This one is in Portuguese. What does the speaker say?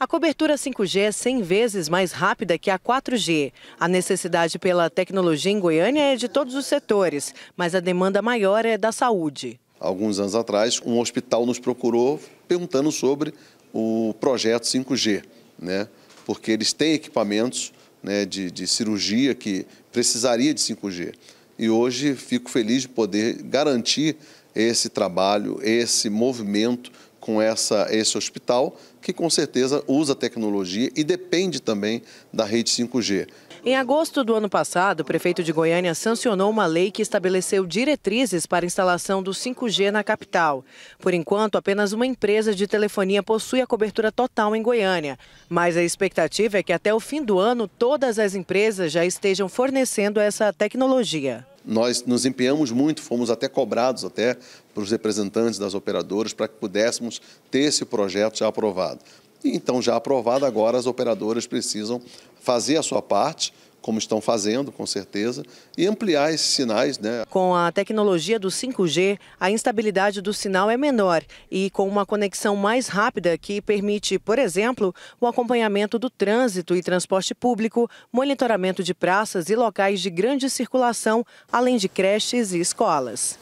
A cobertura 5G é 100 vezes mais rápida que a 4G. A necessidade pela tecnologia em Goiânia é de todos os setores, mas a demanda maior é da saúde. Alguns anos atrás, um hospital nos procurou perguntando sobre o projeto 5G, né? porque eles têm equipamentos né, de, de cirurgia que precisaria de 5G. E hoje fico feliz de poder garantir esse trabalho, esse movimento com essa, esse hospital, que com certeza usa tecnologia e depende também da rede 5G. Em agosto do ano passado, o prefeito de Goiânia sancionou uma lei que estabeleceu diretrizes para a instalação do 5G na capital. Por enquanto, apenas uma empresa de telefonia possui a cobertura total em Goiânia, mas a expectativa é que até o fim do ano todas as empresas já estejam fornecendo essa tecnologia nós nos empenhamos muito, fomos até cobrados até para os representantes das operadoras para que pudéssemos ter esse projeto já aprovado. então, já aprovado, agora as operadoras precisam fazer a sua parte como estão fazendo, com certeza, e ampliar esses sinais. Né? Com a tecnologia do 5G, a instabilidade do sinal é menor e com uma conexão mais rápida que permite, por exemplo, o acompanhamento do trânsito e transporte público, monitoramento de praças e locais de grande circulação, além de creches e escolas.